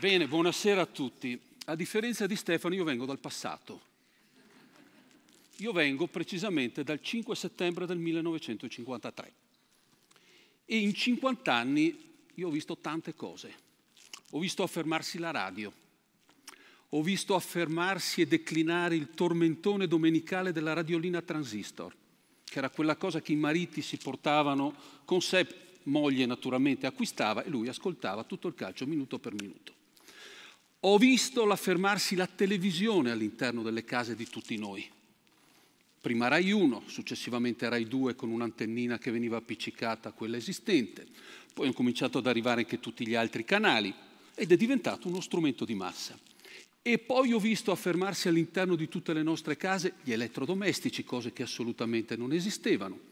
Bene, buonasera a tutti. A differenza di Stefano, io vengo dal passato. Io vengo precisamente dal 5 settembre del 1953. E in 50 anni io ho visto tante cose. Ho visto affermarsi la radio, ho visto affermarsi e declinare il tormentone domenicale della radiolina transistor, che era quella cosa che i mariti si portavano con sé, moglie naturalmente acquistava e lui ascoltava tutto il calcio minuto per minuto. Ho visto l'affermarsi la televisione all'interno delle case di tutti noi. Prima Rai 1, successivamente Rai 2 con un'antennina che veniva appiccicata a quella esistente. Poi hanno cominciato ad arrivare anche tutti gli altri canali ed è diventato uno strumento di massa. E poi ho visto affermarsi all'interno di tutte le nostre case gli elettrodomestici, cose che assolutamente non esistevano.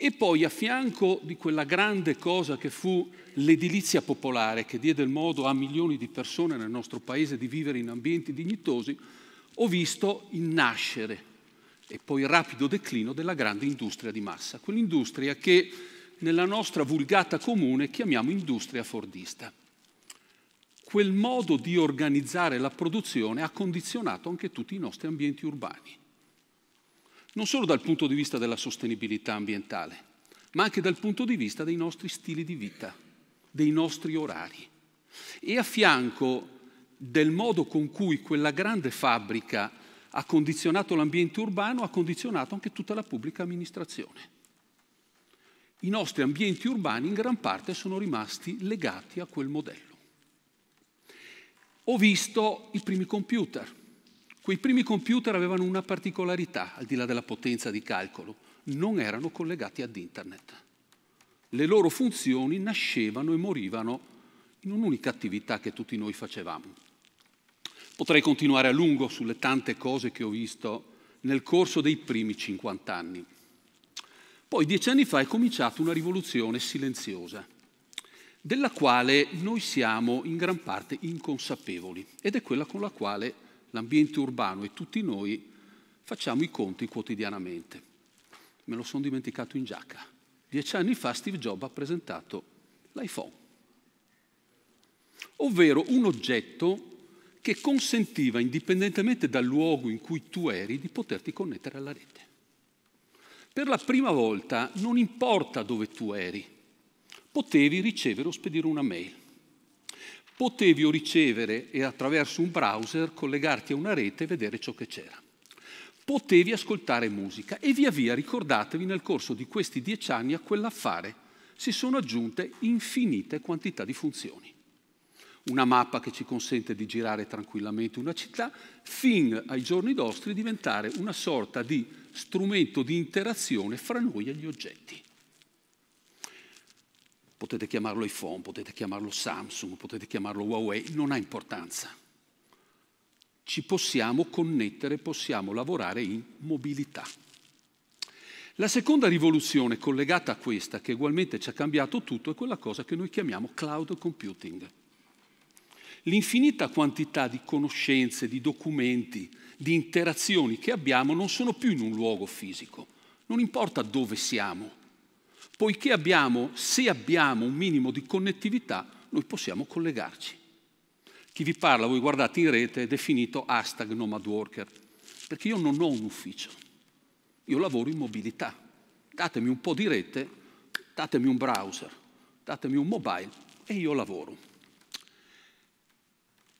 E poi a fianco di quella grande cosa che fu l'edilizia popolare, che diede il modo a milioni di persone nel nostro paese di vivere in ambienti dignitosi, ho visto il nascere e poi il rapido declino della grande industria di massa, quell'industria che nella nostra vulgata comune chiamiamo industria fordista. Quel modo di organizzare la produzione ha condizionato anche tutti i nostri ambienti urbani non solo dal punto di vista della sostenibilità ambientale, ma anche dal punto di vista dei nostri stili di vita, dei nostri orari. E a fianco del modo con cui quella grande fabbrica ha condizionato l'ambiente urbano, ha condizionato anche tutta la pubblica amministrazione. I nostri ambienti urbani in gran parte sono rimasti legati a quel modello. Ho visto i primi computer, Quei primi computer avevano una particolarità, al di là della potenza di calcolo, non erano collegati ad internet. Le loro funzioni nascevano e morivano in un'unica attività che tutti noi facevamo. Potrei continuare a lungo sulle tante cose che ho visto nel corso dei primi 50 anni. Poi dieci anni fa è cominciata una rivoluzione silenziosa, della quale noi siamo in gran parte inconsapevoli ed è quella con la quale l'ambiente urbano e tutti noi facciamo i conti quotidianamente. Me lo sono dimenticato in giacca. Dieci anni fa Steve Jobs ha presentato l'iPhone, ovvero un oggetto che consentiva, indipendentemente dal luogo in cui tu eri, di poterti connettere alla rete. Per la prima volta non importa dove tu eri, potevi ricevere o spedire una mail potevi ricevere e attraverso un browser collegarti a una rete e vedere ciò che c'era. Potevi ascoltare musica e via via, ricordatevi, nel corso di questi dieci anni a quell'affare si sono aggiunte infinite quantità di funzioni. Una mappa che ci consente di girare tranquillamente una città, fin ai giorni nostri diventare una sorta di strumento di interazione fra noi e gli oggetti. Potete chiamarlo iPhone, potete chiamarlo Samsung, potete chiamarlo Huawei, non ha importanza. Ci possiamo connettere, possiamo lavorare in mobilità. La seconda rivoluzione collegata a questa, che ugualmente ci ha cambiato tutto, è quella cosa che noi chiamiamo cloud computing. L'infinita quantità di conoscenze, di documenti, di interazioni che abbiamo non sono più in un luogo fisico. Non importa dove siamo, Poiché abbiamo, se abbiamo un minimo di connettività, noi possiamo collegarci. Chi vi parla, voi guardate in rete, è definito hashtag nomad worker, perché io non ho un ufficio, io lavoro in mobilità. Datemi un po' di rete, datemi un browser, datemi un mobile e io lavoro.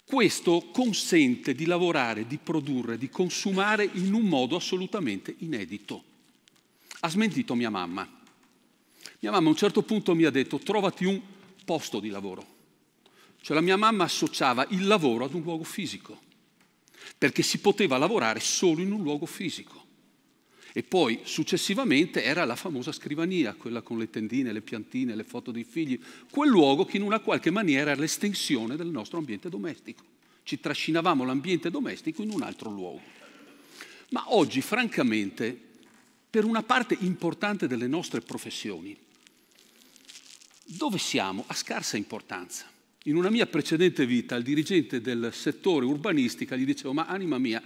Questo consente di lavorare, di produrre, di consumare in un modo assolutamente inedito. Ha smentito mia mamma. Mia mamma a un certo punto mi ha detto trovati un posto di lavoro. Cioè la mia mamma associava il lavoro ad un luogo fisico, perché si poteva lavorare solo in un luogo fisico. E poi successivamente era la famosa scrivania, quella con le tendine, le piantine, le foto dei figli, quel luogo che in una qualche maniera era l'estensione del nostro ambiente domestico. Ci trascinavamo l'ambiente domestico in un altro luogo. Ma oggi, francamente, per una parte importante delle nostre professioni, dove siamo? Ha scarsa importanza. In una mia precedente vita il dirigente del settore urbanistica gli dicevo, ma anima mia,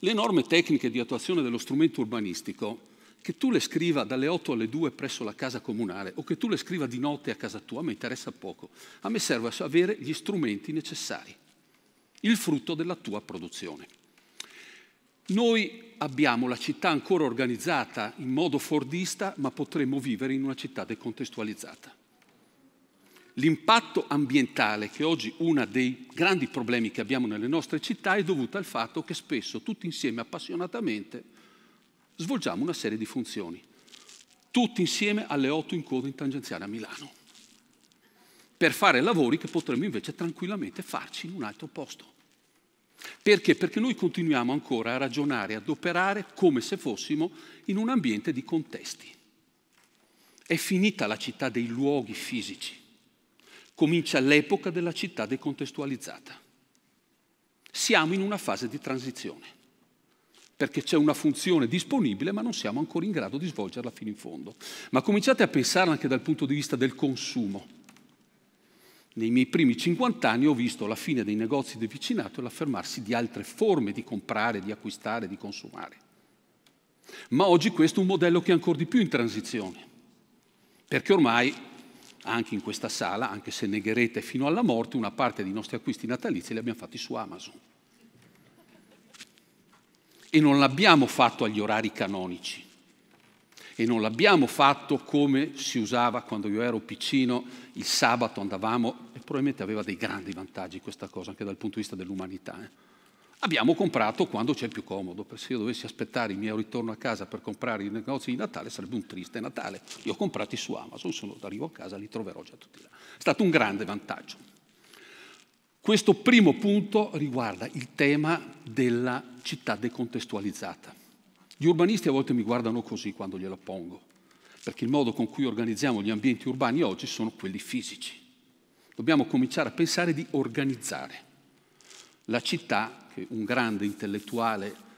le norme tecniche di attuazione dello strumento urbanistico, che tu le scriva dalle 8 alle 2 presso la casa comunale o che tu le scriva di notte a casa tua, mi interessa poco. A me serve avere gli strumenti necessari, il frutto della tua produzione. Noi abbiamo la città ancora organizzata in modo fordista, ma potremmo vivere in una città decontestualizzata l'impatto ambientale, che oggi è uno dei grandi problemi che abbiamo nelle nostre città, è dovuto al fatto che spesso tutti insieme appassionatamente svolgiamo una serie di funzioni, tutti insieme alle 8 in coda in tangenziale a Milano, per fare lavori che potremmo invece tranquillamente farci in un altro posto. Perché? Perché noi continuiamo ancora a ragionare, ad operare come se fossimo in un ambiente di contesti. È finita la città dei luoghi fisici comincia l'epoca della città decontestualizzata. Siamo in una fase di transizione, perché c'è una funzione disponibile ma non siamo ancora in grado di svolgerla fino in fondo. Ma cominciate a pensare anche dal punto di vista del consumo. Nei miei primi 50 anni ho visto la fine dei negozi di vicinato e l'affermarsi di altre forme di comprare, di acquistare, di consumare. Ma oggi questo è un modello che è ancora di più in transizione, perché ormai anche in questa sala, anche se negherete fino alla morte, una parte dei nostri acquisti natalizi li abbiamo fatti su Amazon. E non l'abbiamo fatto agli orari canonici. E non l'abbiamo fatto come si usava quando io ero piccino, il sabato andavamo, e probabilmente aveva dei grandi vantaggi questa cosa, anche dal punto di vista dell'umanità. Eh? abbiamo comprato quando c'è più comodo, perché se io dovessi aspettare il mio ritorno a casa per comprare i negozi di Natale sarebbe un triste Natale. Li ho comprati su Amazon, sono, arrivo a casa, li troverò già tutti là. È stato un grande vantaggio. Questo primo punto riguarda il tema della città decontestualizzata. Gli urbanisti a volte mi guardano così quando glielo pongo, perché il modo con cui organizziamo gli ambienti urbani oggi sono quelli fisici. Dobbiamo cominciare a pensare di organizzare la città che un grande intellettuale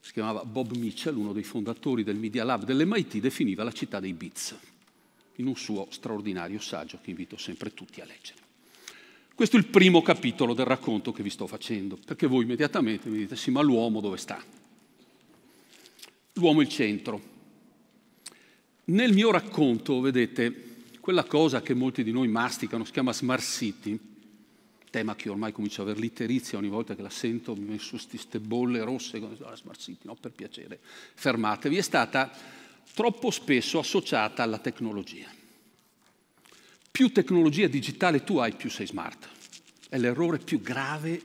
si chiamava Bob Mitchell, uno dei fondatori del Media Lab dell'MIT, definiva la città dei bits, in un suo straordinario saggio che invito sempre tutti a leggere. Questo è il primo capitolo del racconto che vi sto facendo, perché voi immediatamente mi dite, sì, ma l'uomo dove sta? L'uomo è il centro. Nel mio racconto, vedete, quella cosa che molti di noi masticano, si chiama Smart City, tema che ormai comincio a aver l'iterizia ogni volta che la sento, mi messo queste bolle rosse, la Smart City, no, per piacere, fermatevi, è stata troppo spesso associata alla tecnologia. Più tecnologia digitale tu hai, più sei smart. È l'errore più grave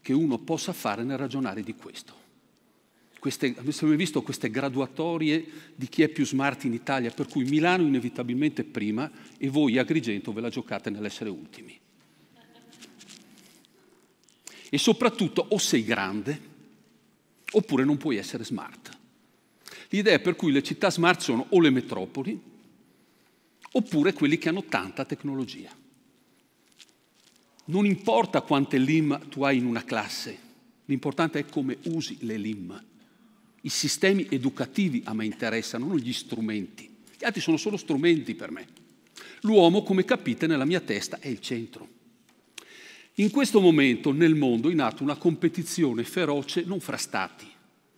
che uno possa fare nel ragionare di questo. Queste, abbiamo visto queste graduatorie di chi è più smart in Italia, per cui Milano inevitabilmente prima e voi Agrigento ve la giocate nell'essere ultimi. E soprattutto o sei grande oppure non puoi essere smart. L'idea per cui le città smart sono o le metropoli oppure quelli che hanno tanta tecnologia. Non importa quante LIM tu hai in una classe, l'importante è come usi le LIM. I sistemi educativi a me interessano, non gli strumenti. Gli altri sono solo strumenti per me. L'uomo, come capite, nella mia testa è il centro. In questo momento nel mondo è nata una competizione feroce non fra stati,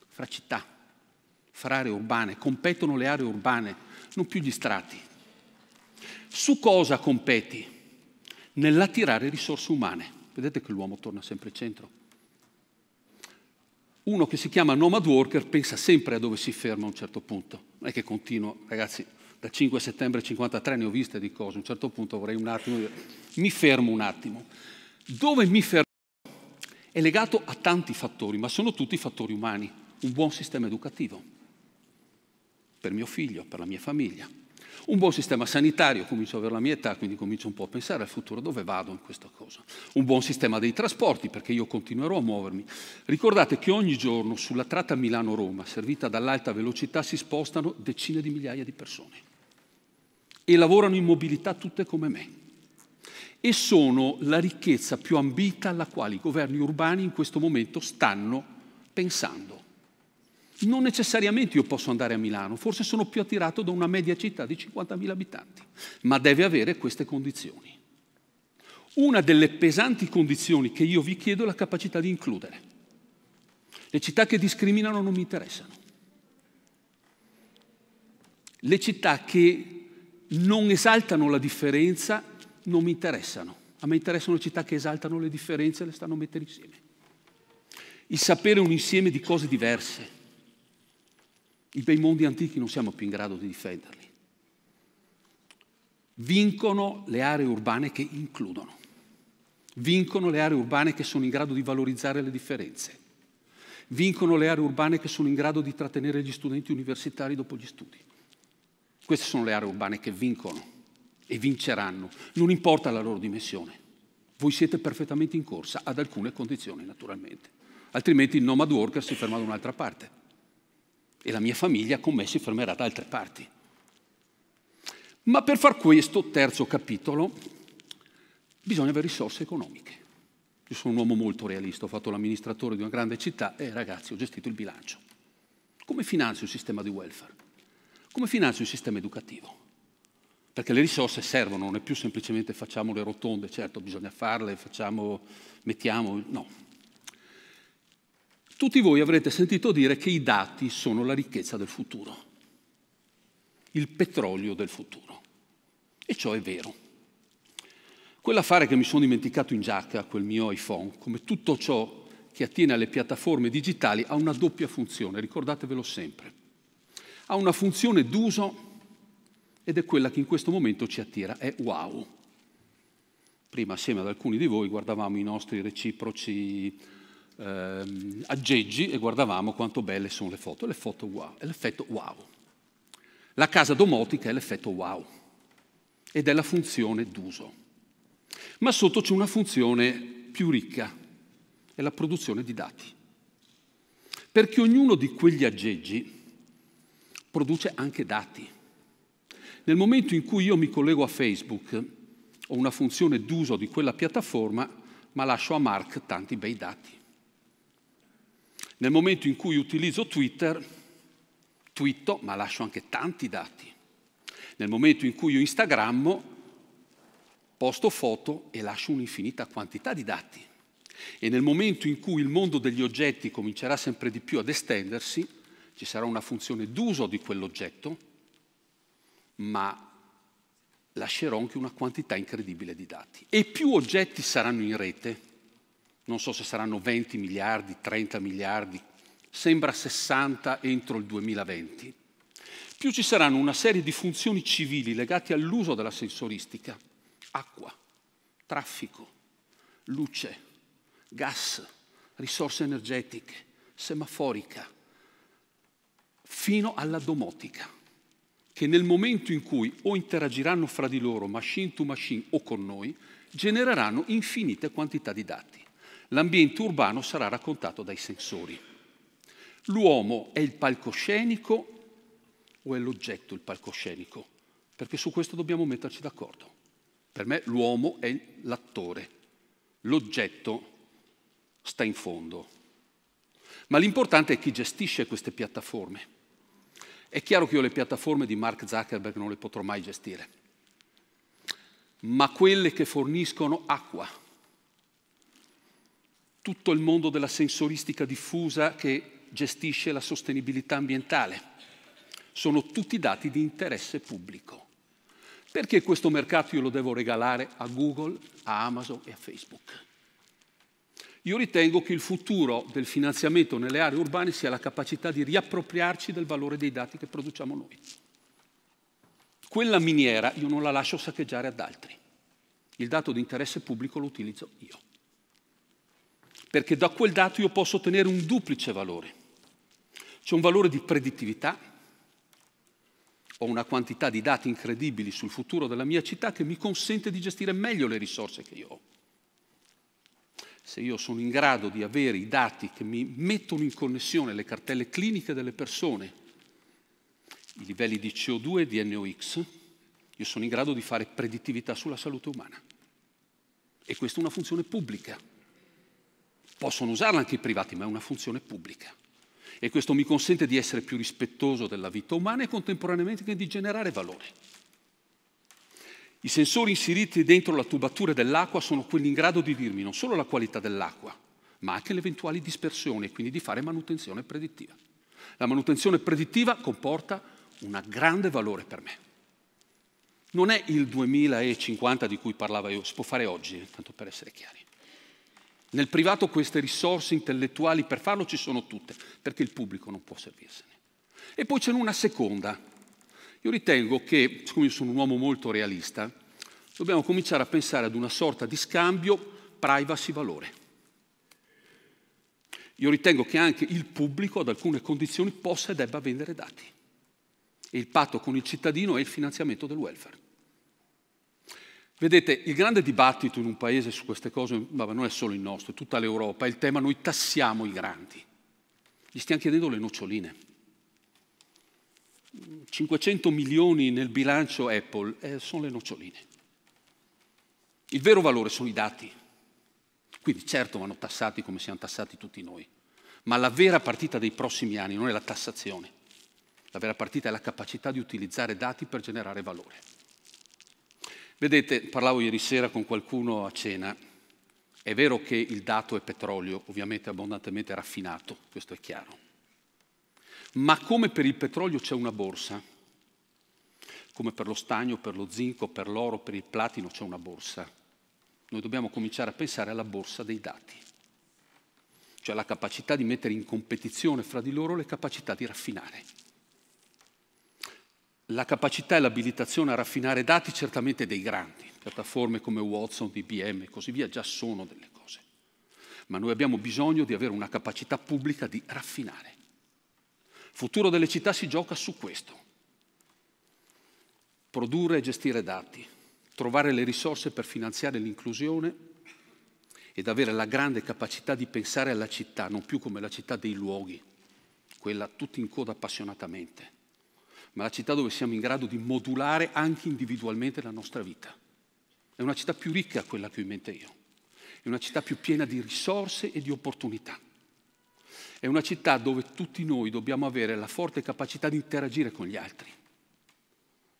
fra città, fra aree urbane, competono le aree urbane, non più gli strati. Su cosa competi? Nell'attirare risorse umane. Vedete che l'uomo torna sempre al centro. Uno che si chiama nomad worker pensa sempre a dove si ferma a un certo punto. Non è che continuo, ragazzi, da 5 settembre 1953 ne ho viste di cose, a un certo punto vorrei un attimo, mi fermo un attimo. Dove mi fermo è legato a tanti fattori, ma sono tutti fattori umani. Un buon sistema educativo per mio figlio, per la mia famiglia. Un buon sistema sanitario, comincio ad avere la mia età, quindi comincio un po' a pensare al futuro, dove vado in questa cosa. Un buon sistema dei trasporti, perché io continuerò a muovermi. Ricordate che ogni giorno sulla tratta Milano-Roma, servita dall'alta velocità, si spostano decine di migliaia di persone e lavorano in mobilità tutte come me e sono la ricchezza più ambita alla quale i governi urbani in questo momento stanno pensando. Non necessariamente io posso andare a Milano, forse sono più attirato da una media città di 50.000 abitanti, ma deve avere queste condizioni. Una delle pesanti condizioni che io vi chiedo è la capacità di includere. Le città che discriminano non mi interessano. Le città che non esaltano la differenza non mi interessano. A me interessano le città che esaltano le differenze e le stanno mettere insieme. Il sapere è un insieme di cose diverse. I bei mondi antichi non siamo più in grado di difenderli. Vincono le aree urbane che includono. Vincono le aree urbane che sono in grado di valorizzare le differenze. Vincono le aree urbane che sono in grado di trattenere gli studenti universitari dopo gli studi. Queste sono le aree urbane che vincono e vinceranno, non importa la loro dimensione. Voi siete perfettamente in corsa, ad alcune condizioni naturalmente. Altrimenti il nomad worker si ferma da un'altra parte e la mia famiglia con me si fermerà da altre parti. Ma per far questo terzo capitolo bisogna avere risorse economiche. Io sono un uomo molto realista, ho fatto l'amministratore di una grande città e ragazzi ho gestito il bilancio. Come finanzio il sistema di welfare? Come finanzio il sistema educativo? perché le risorse servono, non è più semplicemente facciamo le rotonde, certo bisogna farle, facciamo, mettiamo, no. Tutti voi avrete sentito dire che i dati sono la ricchezza del futuro, il petrolio del futuro. E ciò è vero. Quell'affare che mi sono dimenticato in giacca, quel mio iPhone, come tutto ciò che attiene alle piattaforme digitali, ha una doppia funzione, ricordatevelo sempre. Ha una funzione d'uso ed è quella che in questo momento ci attira, è wow. Prima assieme ad alcuni di voi guardavamo i nostri reciproci ehm, aggeggi e guardavamo quanto belle sono le foto, le foto wow, è l'effetto wow. La casa domotica è l'effetto wow ed è la funzione d'uso. Ma sotto c'è una funzione più ricca, è la produzione di dati. Perché ognuno di quegli aggeggi produce anche dati nel momento in cui io mi collego a Facebook, ho una funzione d'uso di quella piattaforma, ma lascio a Mark tanti bei dati. Nel momento in cui utilizzo Twitter, twitto, ma lascio anche tanti dati. Nel momento in cui io Instagrammo, posto foto e lascio un'infinita quantità di dati. E nel momento in cui il mondo degli oggetti comincerà sempre di più ad estendersi, ci sarà una funzione d'uso di quell'oggetto, ma lascerò anche una quantità incredibile di dati. E più oggetti saranno in rete, non so se saranno 20 miliardi, 30 miliardi, sembra 60 entro il 2020, più ci saranno una serie di funzioni civili legate all'uso della sensoristica, acqua, traffico, luce, gas, risorse energetiche, semaforica, fino alla domotica che nel momento in cui o interagiranno fra di loro, machine to machine o con noi, genereranno infinite quantità di dati. L'ambiente urbano sarà raccontato dai sensori. L'uomo è il palcoscenico o è l'oggetto il palcoscenico? Perché su questo dobbiamo metterci d'accordo. Per me l'uomo è l'attore, l'oggetto sta in fondo. Ma l'importante è chi gestisce queste piattaforme è chiaro che io le piattaforme di Mark Zuckerberg non le potrò mai gestire, ma quelle che forniscono acqua, tutto il mondo della sensoristica diffusa che gestisce la sostenibilità ambientale, sono tutti dati di interesse pubblico. Perché questo mercato io lo devo regalare a Google, a Amazon e a Facebook? Io ritengo che il futuro del finanziamento nelle aree urbane sia la capacità di riappropriarci del valore dei dati che produciamo noi. Quella miniera io non la lascio saccheggiare ad altri. Il dato di interesse pubblico lo utilizzo io. Perché da quel dato io posso ottenere un duplice valore. C'è un valore di predittività, ho una quantità di dati incredibili sul futuro della mia città che mi consente di gestire meglio le risorse che io ho se io sono in grado di avere i dati che mi mettono in connessione le cartelle cliniche delle persone, i livelli di CO2 e di NOx, io sono in grado di fare predittività sulla salute umana. E questa è una funzione pubblica. Possono usarla anche i privati, ma è una funzione pubblica. E questo mi consente di essere più rispettoso della vita umana e contemporaneamente di generare valore. I sensori inseriti dentro la tubatura dell'acqua sono quelli in grado di dirmi non solo la qualità dell'acqua, ma anche l'eventuale dispersione e quindi di fare manutenzione predittiva. La manutenzione predittiva comporta un grande valore per me. Non è il 2050 di cui parlava io, si può fare oggi, tanto per essere chiari. Nel privato queste risorse intellettuali per farlo ci sono tutte, perché il pubblico non può servirsene. E poi c'è una seconda io ritengo che, siccome io sono un uomo molto realista, dobbiamo cominciare a pensare ad una sorta di scambio privacy-valore. Io ritengo che anche il pubblico ad alcune condizioni possa e debba vendere dati. E il patto con il cittadino è il finanziamento del welfare. Vedete, il grande dibattito in un paese su queste cose, ma non è solo il nostro, è tutta l'Europa, è il tema noi tassiamo i grandi. Gli stiamo chiedendo le noccioline. 500 milioni nel bilancio Apple eh, sono le noccioline. Il vero valore sono i dati. Quindi certo vanno tassati come siamo tassati tutti noi, ma la vera partita dei prossimi anni non è la tassazione, la vera partita è la capacità di utilizzare dati per generare valore. Vedete, parlavo ieri sera con qualcuno a cena, è vero che il dato è petrolio, ovviamente abbondantemente raffinato, questo è chiaro, ma come per il petrolio c'è una borsa, come per lo stagno, per lo zinco, per l'oro, per il platino c'è una borsa, noi dobbiamo cominciare a pensare alla borsa dei dati, cioè alla capacità di mettere in competizione fra di loro le capacità di raffinare. La capacità e l'abilitazione a raffinare dati certamente dei grandi, piattaforme come Watson, IBM e così via già sono delle cose, ma noi abbiamo bisogno di avere una capacità pubblica di raffinare il futuro delle città si gioca su questo. Produrre e gestire dati, trovare le risorse per finanziare l'inclusione ed avere la grande capacità di pensare alla città, non più come la città dei luoghi, quella tutti in coda appassionatamente, ma la città dove siamo in grado di modulare anche individualmente la nostra vita. È una città più ricca quella che ho in mente io, è una città più piena di risorse e di opportunità. È una città dove tutti noi dobbiamo avere la forte capacità di interagire con gli altri.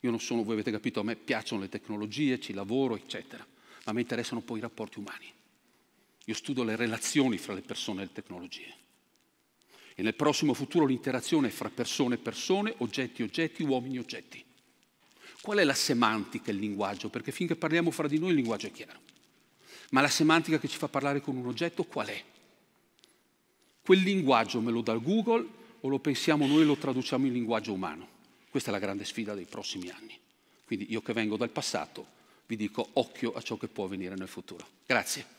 Io non sono, voi avete capito, a me piacciono le tecnologie, ci lavoro, eccetera, ma mi interessano poi i rapporti umani. Io studio le relazioni fra le persone e le tecnologie. E nel prossimo futuro l'interazione è fra persone e persone, oggetti e oggetti, uomini e oggetti. Qual è la semantica e il linguaggio? Perché finché parliamo fra di noi il linguaggio è chiaro. Ma la semantica che ci fa parlare con un oggetto qual è? quel linguaggio me lo dà Google o lo pensiamo noi e lo traduciamo in linguaggio umano? Questa è la grande sfida dei prossimi anni. Quindi io che vengo dal passato vi dico occhio a ciò che può avvenire nel futuro. Grazie.